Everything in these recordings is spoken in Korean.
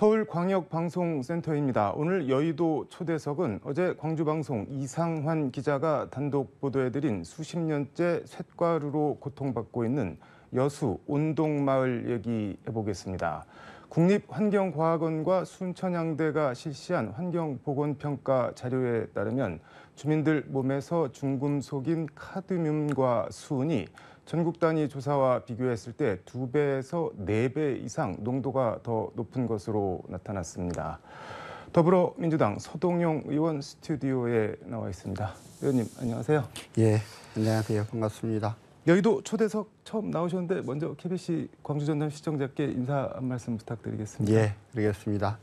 서울광역방송센터입니다. 오늘 여의도 초대석은 어제 광주방송 이상환 기자가 단독 보도해드린 수십 년째 쇳가루로 고통받고 있는 여수 온동마을 얘기해보겠습니다. 국립환경과학원과 순천향대가 실시한 환경보건평가 자료에 따르면 주민들 몸에서 중금속인 카드뮴과 수은이 전국 단위 조사와 비교했을 때 두배에서네 배 이상 농도가 더 높은 것으로 나타났습니다. 더불어민주당 서동용 의원 스튜디오에 나와 있습니다. 의원님 안녕하세요. 예, 안녕하세요. 반갑습니다. 여의도 초대석 처음 나오셨는데 먼저 KBC 광주전남 시청자께 인사 한 말씀 부탁드리겠습니다. 예, 드리겠습니다.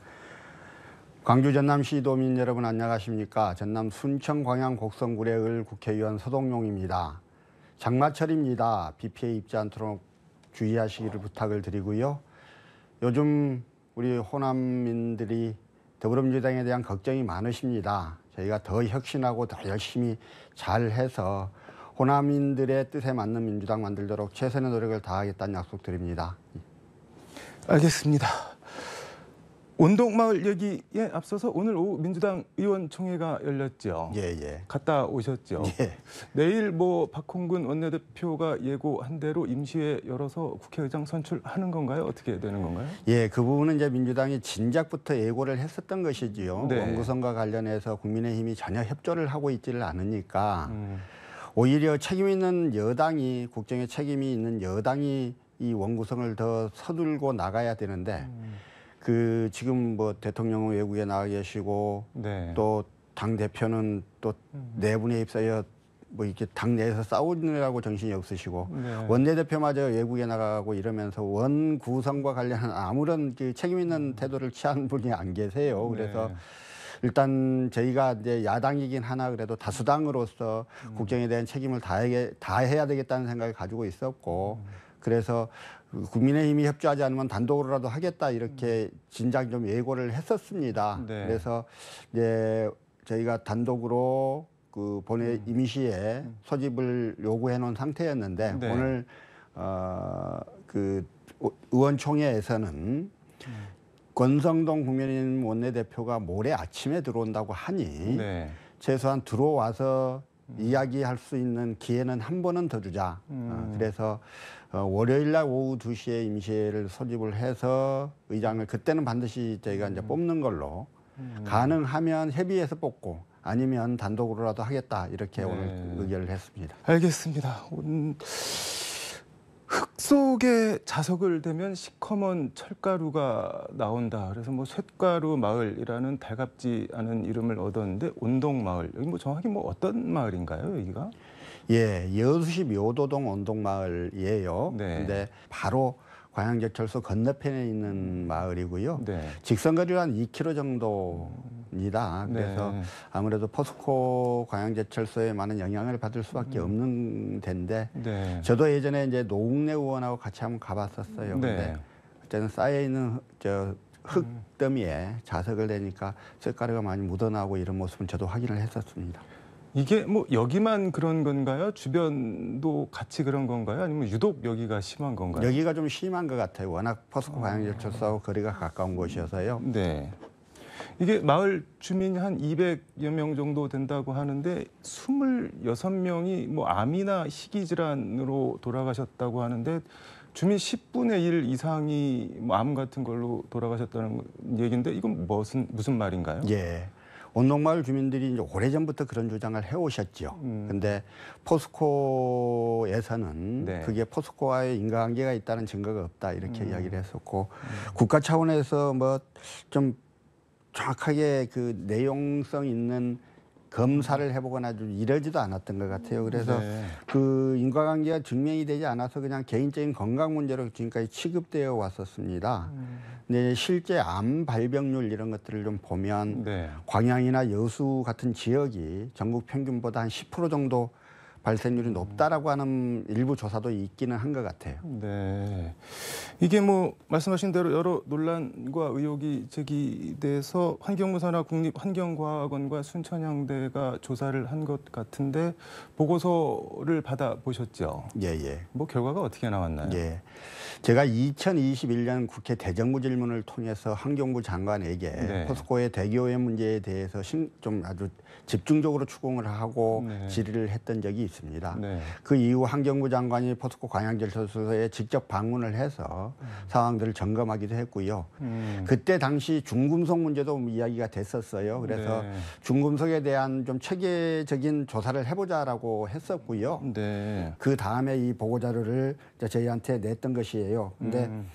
광주 전남시 도민 여러분 안녕하십니까? 전남 순천 광양 곡성구례을 국회의원 서동용입니다. 장마철입니다. 비 피해 입지 않도록 주의하시기를 부탁을 드리고요. 요즘 우리 호남민들이 더불어민주당에 대한 걱정이 많으십니다. 저희가 더 혁신하고 더 열심히 잘해서 호남인들의 뜻에 맞는 민주당 만들도록 최선의 노력을 다하겠다는 약속드립니다. 알겠습니다. 운동마을 얘기에 앞서서 오늘 오후 민주당 의원총회가 열렸죠. 예, 예. 갔다 오셨죠. 예. 내일 뭐 박홍근 원내대표가 예고한 대로 임시회 열어서 국회의장 선출하는 건가요? 어떻게 되는 건가요? 예, 그 부분은 이제 민주당이 진작부터 예고를 했었던 것이지요. 네. 원구성과 관련해서 국민의힘이 전혀 협조를 하고 있지를 않으니까 음. 오히려 책임 있는 여당이 국정의 책임이 있는 여당이 이 원구성을 더 서둘고 나가야 되는데. 음. 그 지금 뭐 대통령은 외국에 나와 계시고 네. 또당 대표는 또 네분에 입사여 뭐 이렇게 당내에서 싸우느라고 정신이 없으시고 네. 원내대표마저 외국에 나가고 이러면서 원 구성과 관련한 아무런 그 책임 있는 음. 태도를 취한 분이 안 계세요. 네. 그래서 네. 일단 저희가 이제 야당이긴 하나 그래도 다수당으로서 음. 국정에 대한 책임을 다해, 다해야 되겠다는 생각을 가지고 있었고 음. 그래서 국민의힘이 협조하지 않으면 단독으로라도 하겠다 이렇게 진작 좀 예고를 했었습니다. 네. 그래서 이제 저희가 단독으로 그 본회 음. 임시에 소집을 요구해 놓은 상태였는데 네. 오늘 어그 의원총회에서는 음. 권성동 국민의힘 원내대표가 모레 아침에 들어온다고 하니 네. 최소한 들어와서 음. 이야기할 수 있는 기회는 한 번은 더 주자. 어, 음. 어, 그래서 어, 월요일 날 오후 2시에 임시회를 소집을 해서 의장을 그때는 반드시 저희가 이제 음. 뽑는 걸로 음. 가능하면 협의해서 뽑고 아니면 단독으로라도 하겠다 이렇게 네. 오늘 의결을 했습니다. 알겠습니다. 음, 흙 속에 자석을 대면 시커먼 철가루가 나온다. 그래서 뭐 쇳가루 마을이라는 달갑지 않은 이름을 얻었는데 온동 마을 여기 뭐 정확히 뭐 어떤 마을인가요 여기가? 예, 여수시 묘도동 언덕마을이에요. 네. 근데 바로 광양제철소 건너편에 있는 마을이고요. 네. 직선거리로 한 2km 정도입니다. 네. 그래서 네. 아무래도 포스코 광양제철소에 많은 영향을 받을 수밖에 음. 없는 데인데 네. 저도 예전에 이제 노웅래 의원하고 같이 한번 가봤었어요. 네. 근데 그때는 쌓여 있는 저 흙더미에 자석을 내니까 색깔이 많이 묻어나고 이런 모습은 저도 확인을 했었습니다. 이게 뭐 여기만 그런 건가요? 주변도 같이 그런 건가요? 아니면 유독 여기가 심한 건가요? 여기가 좀 심한 것 같아요. 워낙 포스코 아. 방향열차하고 거리가 가까운 곳이어서요. 네. 이게 마을 주민 이한 200여 명 정도 된다고 하는데 26명이 뭐 암이나 희귀 질환으로 돌아가셨다고 하는데 주민 10분의 1 이상이 뭐 암 같은 걸로 돌아가셨다는 얘기인데 이건 무슨 무슨 말인가요? 예. 온농마을 주민들이 이제 오래전부터 그런 주장을 해오셨지요. 음. 근데 포스코에서는 네. 그게 포스코와의 인과관계가 있다는 증거가 없다 이렇게 음. 이야기를 했었고 음. 국가 차원에서 뭐 좀 정확하게 그 내용성 있는 검사를 해보거나 좀 이러지도 않았던 것 같아요. 그래서 네. 그 인과관계가 증명이 되지 않아서 그냥 개인적인 건강 문제로 지금까지 취급되어 왔었습니다. 음. 근데 실제 암 발병률 이런 것들을 좀 보면 네. 광양이나 여수 같은 지역이 전국 평균보다 한 10% 정도 발생률이 높다라고 하는 일부 조사도 있기는 한 것 같아요. 네. 이게 뭐 말씀하신 대로 여러 논란과 의혹이 제기돼서 환경부사나 국립환경과학원과 순천향대가 조사를 한 것 같은데 보고서를 받아 보셨죠? 예, 예. 뭐 결과가 어떻게 나왔나요? 예. 제가 2021년 국회 대정부 질문을 통해서 환경부 장관에게 네. 포스코의 대기오염 문제에 대해서 좀 아주 집중적으로 추궁을 하고 네. 질의를 했던 적이 있습니다. 있습니다. 네. 그 이후 환경부 장관이 포스코 광양제철소에 직접 방문을 해서 음. 상황들을 점검하기도 했고요. 음. 그때 당시 중금속 문제도 뭐 이야기가 됐었어요. 그래서 네. 중금속에 대한 좀 체계적인 조사를 해보자라고 했었고요. 네. 그 다음에 이 보고 자료를 저희한테 냈던 것이에요. 근데 음.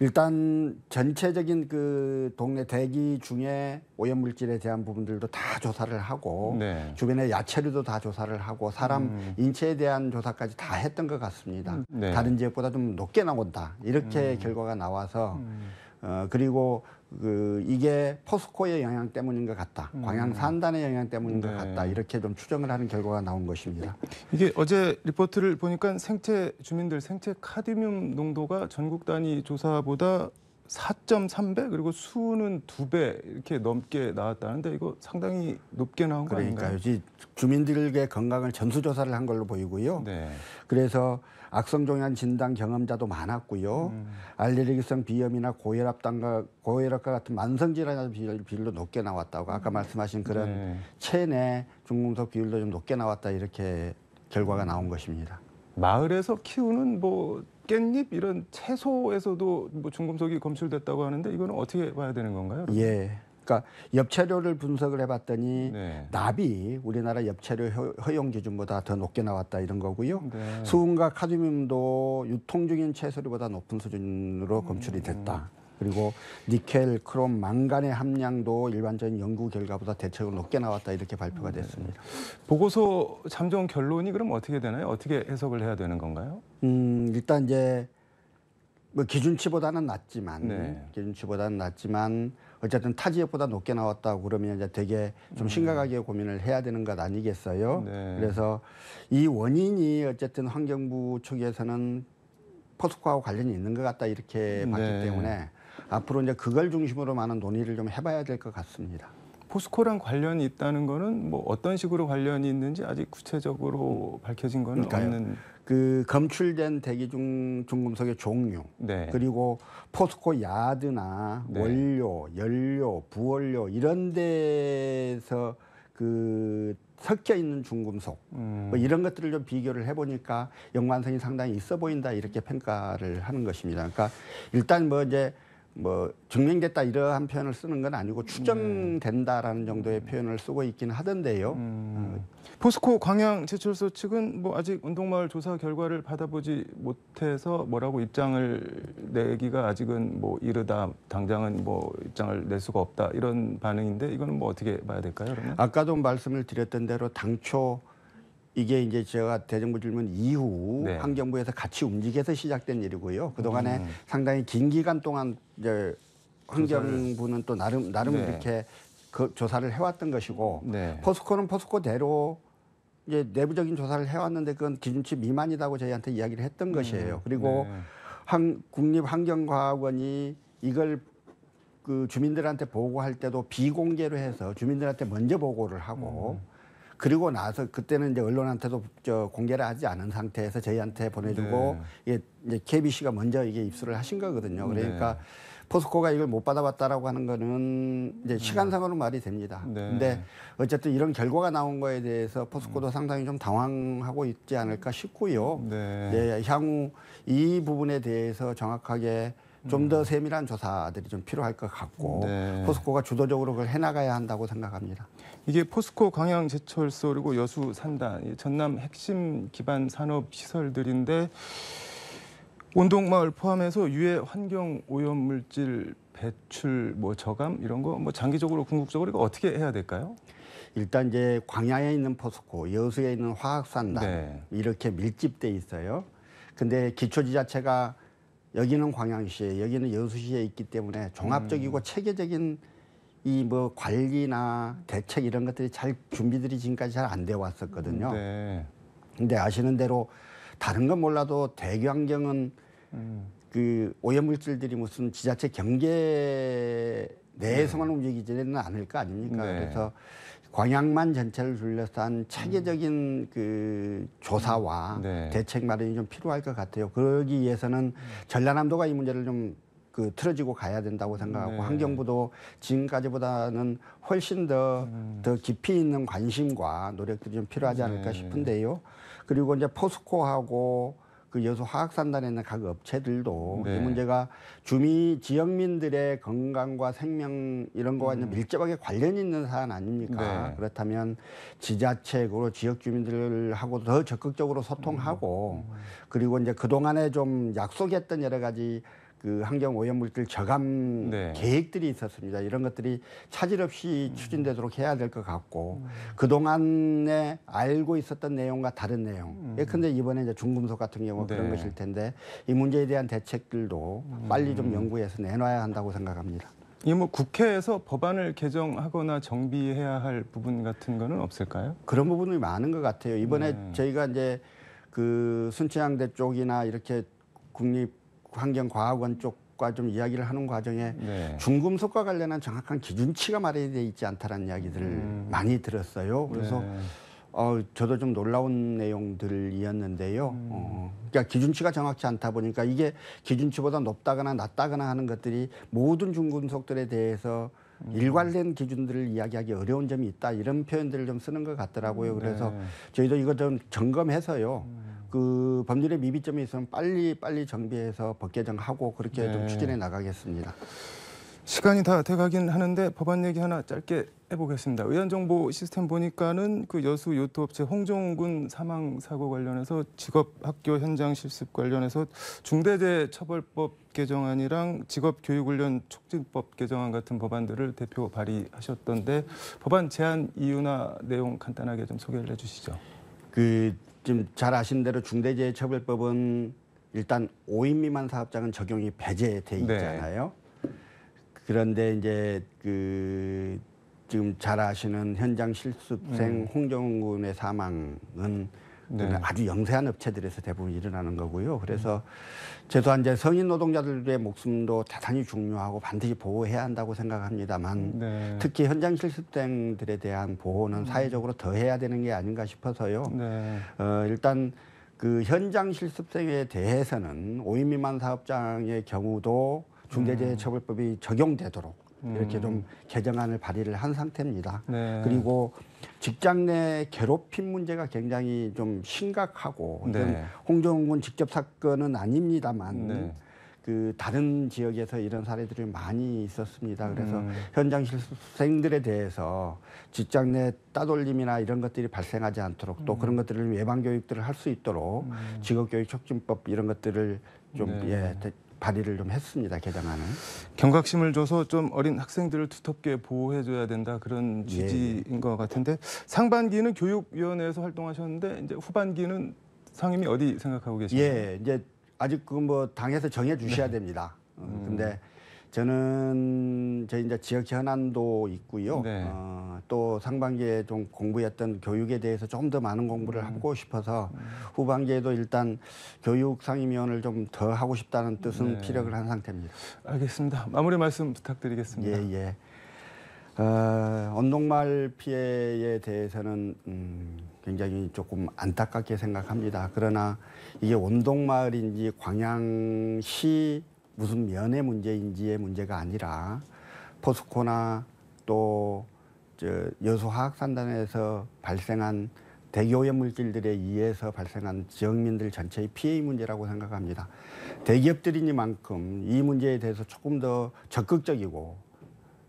일단 전체적인 그 동네 대기 중에 오염물질에 대한 부분들도 다 조사를 하고 네. 주변의 야채류도 다 조사를 하고 사람 음. 인체에 대한 조사까지 다 했던 것 같습니다. 음. 네. 다른 지역보다 좀 높게 나온다 이렇게 음. 결과가 나와서 음. 어, 그리고 그 이게 포스코의 영향 때문인 것 같다. 음. 광양 산단의 영향 때문인 네. 것 같다. 이렇게 좀 추정을 하는 결과가 나온 것입니다. 이게 어제 리포트를 보니까 생체 주민들 생체 카디뮴 농도가 전국 단위 조사보다 4.3배 그리고 수는 2배 이렇게 넘게 나왔다는데 이거 상당히 높게 나온 거아닌가 그러니까요. 주민들에게 건강을 전수조사를 한 걸로 보이고요. 네. 그래서 악성종양 진단 경험자도 많았고요. 음. 알레르기성 비염이나 고혈압 당과 고혈압과 같은 만성 질환자 비율, 도 높게 나왔다고 아까 말씀하신 그런 네. 체내 중금속 비율도 좀 높게 나왔다 이렇게 결과가 나온 것입니다. 마을에서 키우는 뭐 깻잎 이런 채소에서도 뭐 중금속이 검출됐다고 하는데 이거는 어떻게 봐야 되는 건가요? 예. 그러니까 엽채료를 분석을 해봤더니 네. 납이 우리나라 엽채료 허용 기준보다 더 높게 나왔다 이런 거고요. 네. 수은과 카드뮴도 유통 중인 채소류보다 높은 수준으로 음. 검출이 됐다. 그리고 니켈, 크롬, 망간의 함량도 일반적인 연구 결과보다 대체로 높게 나왔다 이렇게 발표가 음, 네. 됐습니다. 보고서 잠정 결론이 그럼 어떻게 되나요? 어떻게 해석을 해야 되는 건가요? 음, 일단 이제 뭐 기준치보다는 낮지만 네. 기준치보다는 낮지만 어쨌든 타 지역보다 높게 나왔다고 그러면 이제 되게 좀 음. 심각하게 고민을 해야 되는 것 아니겠어요. 네. 그래서 이 원인이 어쨌든 환경부 측에서는 포스코하고 관련이 있는 것 같다 이렇게 네. 봤기 네. 때문에 앞으로 이제 그걸 중심으로 많은 논의를 좀 해봐야 될 것 같습니다. 포스코랑 관련이 있다는 거는 뭐 어떤 식으로 관련이 있는지 아직 구체적으로 밝혀진 거 그러니까요. 없는. 그 검출된 대기 중 중금속의 종류 네. 그리고 포스코 야드나 네. 원료, 연료, 부원료 이런 데서 에그 섞여 있는 중금속 뭐 음. 뭐 이런 것들을 좀 비교를 해보니까 연관성이 상당히 있어 보인다 이렇게 평가를 하는 것입니다. 그러니까 일단 뭐 이제 뭐 증명됐다 이러한 표현을 쓰는 건 아니고 추정된다라는 음. 정도의 표현을 쓰고 있긴 하던데요. 음. 포스코 어. 광양 제철소 측은 뭐 아직 운동마을 조사 결과를 받아보지 못해서 뭐라고 입장을 내기가 아직은 뭐 이르다 당장은 뭐 입장을 낼 수가 없다 이런 반응인데 이거는 뭐 어떻게 봐야 될까요? 그러면? 아까도 말씀을 드렸던 대로 당초 이게 이제 제가 대정부 질문 이후 네. 환경부에서 같이 움직여서 시작된 일이고요. 그동안에 음. 상당히 긴 기간 동안 이제 환경부는 또 나름 나름 네. 이렇게 그 조사를 해왔던 것이고 네. 포스코는 포스코대로 이제 내부적인 조사를 해왔는데 그건 기준치 미만이라고 저희한테 이야기를 했던 음. 것이에요. 네. 그리고 네. 한, 국립환경과학원이 이걸 그 주민들한테 보고할 때도 비공개로 해서 주민들한테 먼저 보고를 하고 음. 그리고 나서 그때는 이제 언론한테도 저 공개를 하지 않은 상태에서 저희한테 보내주고 네. 이게 이제 KBC가 먼저 이게 입수를 하신 거거든요. 그러니까 네. 포스코가 이걸 못 받아봤다라고 하는 거는 이제 네. 시간상으로 음. 말이 됩니다. 네. 근데 어쨌든 이런 결과가 나온 거에 대해서 포스코도 상당히 좀 당황하고 있지 않을까 싶고요. 네. 네 향후 이 부분에 대해서 정확하게 좀더 음. 세밀한 조사들이 좀 필요할 것 같고 네. 포스코가 주도적으로 그걸 해나가야 한다고 생각합니다. 이게 포스코 광양제철소 그리고 여수 산단 전남 핵심 기반 산업 시설들인데 온동마을 포함해서 유해 환경 오염 물질 배출 뭐 저감 이런 거 뭐 장기적으로 궁극적으로 이거 어떻게 해야 될까요? 일단 이제 광양에 있는 포스코, 여수에 있는 화학산단 네. 이렇게 밀집돼 있어요. 근데 기초지자체가 여기는 광양시에 여기는 여수시에 있기 때문에 종합적이고 음. 체계적인 이뭐 관리나 대책 이런 것들이 잘 준비들이 지금까지 잘 안 되어 왔었거든요. 그런데 네. 아시는 대로 다른 건 몰라도 대기 환경은 음. 그 오염물질들이 무슨 지자체 경계 내에서만 네. 움직이지는 않을 거 아닙니까? 네. 그래서 광양만 전체를 둘러싼 음. 체계적인 그 조사와 네. 대책 마련이 좀 필요할 것 같아요. 그러기 위해서는 음. 전라남도가 이 문제를 좀그 틀어지고 가야 된다고 생각하고 네. 환경부도 지금까지보다는 훨씬 더더 음. 더 깊이 있는 관심과 노력들이 좀 필요하지 않을까 네. 싶은데요. 그리고 이제 포스코하고 그 여수 화학산단에 있는 각 업체들도 네. 이 문제가 주민 지역민들의 건강과 생명 이런 거와 음. 밀접하게 관련 있는 사안 아닙니까? 네. 그렇다면 지자체적로 지역 주민들하고 더 적극적으로 소통하고 음. 음. 그리고 이제 그동안에 좀 약속했던 여러 가지 그 환경 오염물질 저감 네. 계획들이 있었습니다. 이런 것들이 차질 없이 음. 추진되도록 해야 될 것 같고 음. 그 동안에 알고 있었던 내용과 다른 내용. 음. 예컨대 이번에 이제 중금속 같은 경우 네. 그런 것일 텐데 이 문제에 대한 대책들도 음. 빨리 좀 연구해서 내놔야 한다고 생각합니다. 이뭐 국회에서 법안을 개정하거나 정비해야 할 부분 같은 거는 없을까요? 그런 부분이 많은 것 같아요. 이번에 네. 저희가 이제 그 순천향대 쪽이나 이렇게 국립 환경과학원 쪽과 좀 이야기를 하는 과정에 네. 중금속과 관련한 정확한 기준치가 마련되어 있지 않다라는 이야기들을 음. 많이 들었어요. 그래서 네. 어, 저도 좀 놀라운 내용들이었는데요. 음. 어, 그러니까 기준치가 정확치 않다 보니까 이게 기준치보다 높다거나 낮다거나 하는 것들이 모든 중금속들에 대해서 음. 일관된 기준들을 이야기하기 어려운 점이 있다 이런 표현들을 좀 쓰는 것 같더라고요. 음. 그래서 네. 저희도 이거 좀 점검해서요. 음. 그 법률의 미비점이 있으면 빨리 빨리 정비해서 법 개정하고 그렇게 네. 좀 추진해 나가겠습니다. 시간이 다 돼가긴 하는데 법안 얘기 하나 짧게 해보겠습니다. 의안정보 시스템 보니까는 그 여수 요트업체 홍종군 사망 사고 관련해서 직업 학교 현장 실습 관련해서 중대재해처벌법 개정안이랑 직업 교육훈련 촉진법 개정안 같은 법안들을 대표 발의하셨던데 법안 제안 이유나 내용 간단하게 좀 소개를 해주시죠. 그 지금 잘 아시는 대로 중대재해처벌법은 일단 5인 미만 사업장은 적용이 배제돼 네. 있잖아요. 네. 그런데 이제 그 지금 잘 아시는 현장 실습생 음. 홍정훈의 사망은 네. 그러니까 아주 영세한 업체들에서 대부분 일어나는 거고요. 그래서 저도 이제 성인 노동자들의 목숨도 대단히 중요하고 반드시 보호해야 한다고 생각합니다만 네. 특히 현장 실습생들에 대한 보호는 음. 사회적으로 더 해야 되는 게 아닌가 싶어서요. 네. 어, 일단 그 현장 실습생에 대해서는 5인 미만 사업장의 경우도 중대재해처벌법이 음. 적용되도록 이렇게 음. 좀 개정안을 발의를 한 상태입니다. 네. 그리고 직장 내 괴롭힘 문제가 굉장히 좀 심각하고 네. 홍정훈 직접 사건은 아닙니다만 네. 그 다른 지역에서 이런 사례들이 많이 있었습니다. 그래서 음. 현장 실습생들에 대해서 직장 내 따돌림이나 이런 것들이 발생하지 않도록 또 음. 그런 것들을 예방 교육들을 할 수 있도록 음. 직업 교육 촉진법 이런 것들을 좀 네. 예. 발의를 좀 했습니다. 개정안을. 경각심을 줘서 좀 어린 학생들을 두텁게 보호해줘야 된다 그런 예, 예. 취지인 예. 것 같은데 상반기는 교육위원회에서 활동하셨는데 이제 후반기는 상임위 어디 생각하고 계십니까? 예, 이제 아직 그뭐 당에서 정해 주셔야 네. 됩니다. 어, 음. 근데 저는 저 이제 지역 현안도 있고요. 네. 어, 또 상반기에 좀 공부했던 교육에 대해서 좀 더 많은 공부를 음. 하고 싶어서 음. 후반기에도 일단 교육 상임위원을 좀 더 하고 싶다는 뜻은 네. 피력을 한 상태입니다. 알겠습니다. 마무리 말씀 부탁드리겠습니다. 예, 예. 어, 언동말 피해에 대해서는 음, 굉장히 조금 안타깝게 생각합니다. 그러나 이게 원동마인지 광양시 무슨 면의 문제인지의 문제가 아니라 포스코나 또 여수화학산단에서 발생한 대기오염 물질들에 의해서 발생한 지역민들 전체의 피해 문제라고 생각합니다. 대기업들이니만큼 이 문제에 대해서 조금 더 적극적이고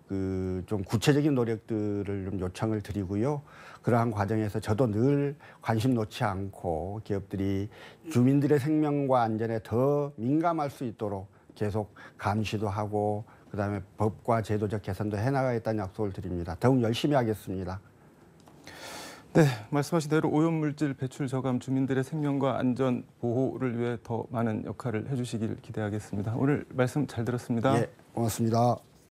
그 좀 구체적인 노력들을 좀 요청을 드리고요. 그러한 과정에서 저도 늘 관심 놓지 않고 기업들이 주민들의 생명과 안전에 더 민감할 수 있도록 계속 감시도 하고 그다음에 법과 제도적 개선도 해나가겠다는 약속을 드립니다. 더욱 열심히 하겠습니다. 네, 말씀하신 대로 오염물질 배출 저감 주민들의 생명과 안전 보호를 위해 더 많은 역할을 해주시길 기대하겠습니다. 오늘 말씀 잘 들었습니다. 예, 고맙습니다.